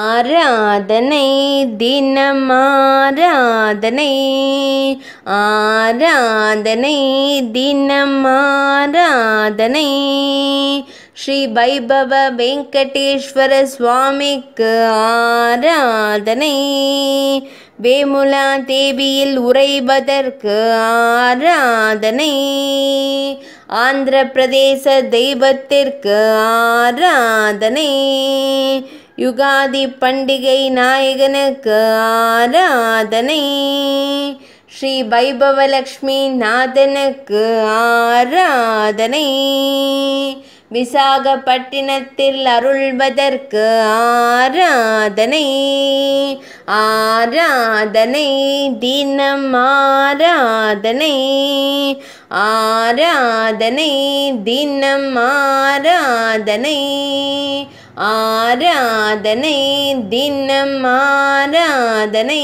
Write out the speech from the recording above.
ஆராதனை தினம் ஆராதனை ஆராதனை தினம் ஆராதனை ஸ்ரீ வைபவ வெங்கடேஸ்வர சுவாமிக்கு ஆராதனை வேமுலா தேவியில் உறைவதற்கு ஆராதனை ஆந்திர பிரதேச தெய்வத்திற்கு ஆராதனை யுகாதி பண்டிகை நாயகனுக்கு ஆராதனை ஸ்ரீ வைபவலக்ஷ்மி நாதனுக்கு ஆராதனை விசாகப்பட்டினத்தில் அருள்வதற்கு ஆராதனை ஆராதனை தினம் ஆராதனை ஆராதனை தினம் ஆராதனை ஆராதனை தினம் ஆராதனை